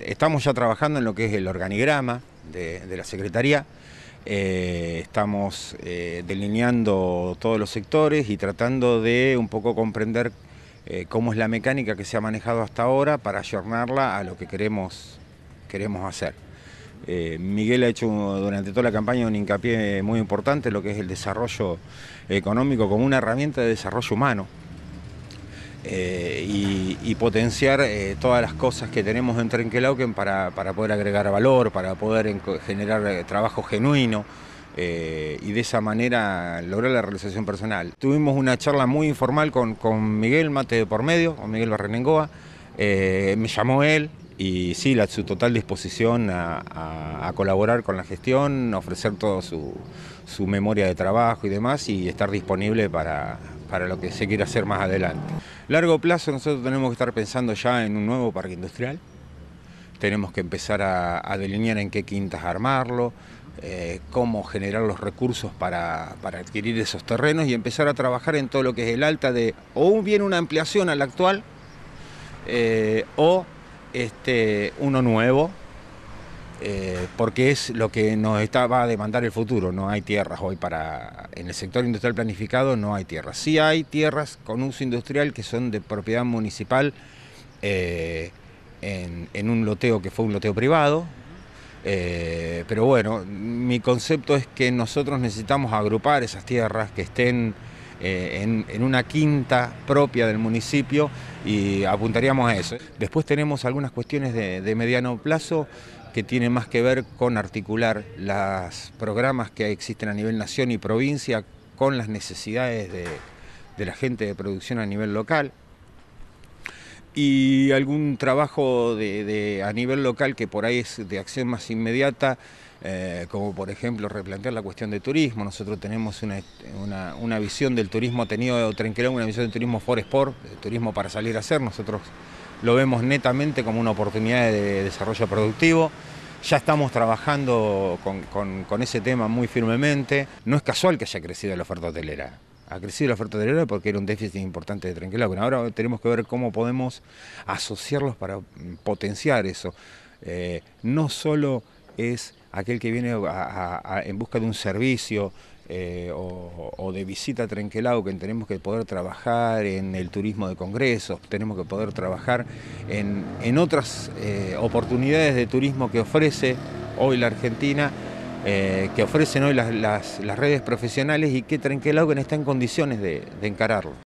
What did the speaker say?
Estamos ya trabajando en lo que es el organigrama de, la Secretaría. Eh, estamos eh, delineando todos los sectores y tratando de un poco comprender eh, cómo es la mecánica que se ha manejado hasta ahora para ayornarla a lo que queremos, queremos hacer. Miguel ha hecho durante toda la campaña un hincapié muy importante en lo que es el desarrollo económico como una herramienta de desarrollo humano. Eh, y, potenciar eh, todas las cosas que tenemos en Trenquelauquen para, para poder agregar valor, para poder generar eh, trabajo genuino. y de esa manera lograr la realización personal. Tuvimos una charla muy informal con, Miguel Mate de por medio, con Miguel Barrenengoa, me llamó él y sí, la, su total disposición a, colaborar con la gestión, ofrecer toda su memoria de trabajo y demás y estar disponible para, para lo que se quiera hacer más adelante. Largo plazo nosotros tenemos que estar pensando ya en un nuevo parque industrial, tenemos que empezar a, delinear en qué quintas armarlo, eh, cómo generar los recursos para, adquirir esos terrenos y empezar a trabajar en todo lo que es el alta de o bien una ampliación al actual eh, o este, uno nuevo eh, porque es lo que nos va a demandar el futuro. No hay tierras hoy para. En el sector industrial planificado no hay tierras. Sí hay tierras con uso industrial que son de propiedad municipal eh, en, un loteo que fue un loteo privado. Eh, pero bueno, mi concepto es que nosotros necesitamos agrupar esas tierras que estén en, una quinta propia del municipio y apuntaríamos a eso. Después tenemos algunas cuestiones de mediano plazo que tiene más que ver con articular los programas que existen a nivel nación y provincia con las necesidades de, la gente de producción a nivel local y algún trabajo de, a nivel local que por ahí es de acción más inmediata, eh, como por ejemplo replantear la cuestión de turismo. Nosotros tenemos una, visión del turismo, ha tenido Trenquelón una visión del turismo for sport, turismo para salir a hacer. Nosotros lo vemos netamente como una oportunidad de desarrollo productivo. Ya estamos trabajando con, ese tema muy firmemente. No es casual que haya crecido la oferta hotelera. Ha crecido la oferta hotelera porque era un déficit importante de tranquilidad. Ahora tenemos que ver cómo podemos asociarlos para potenciar eso. Eh, no solo es aquel que viene en busca de un servicio, eh, o, de visita a que tenemos que poder trabajar en el turismo de congresos, tenemos que poder trabajar en, otras eh, oportunidades de turismo que ofrece hoy la Argentina, eh, que ofrecen hoy las, redes profesionales y que Trenquelao está en condiciones de, de encararlo.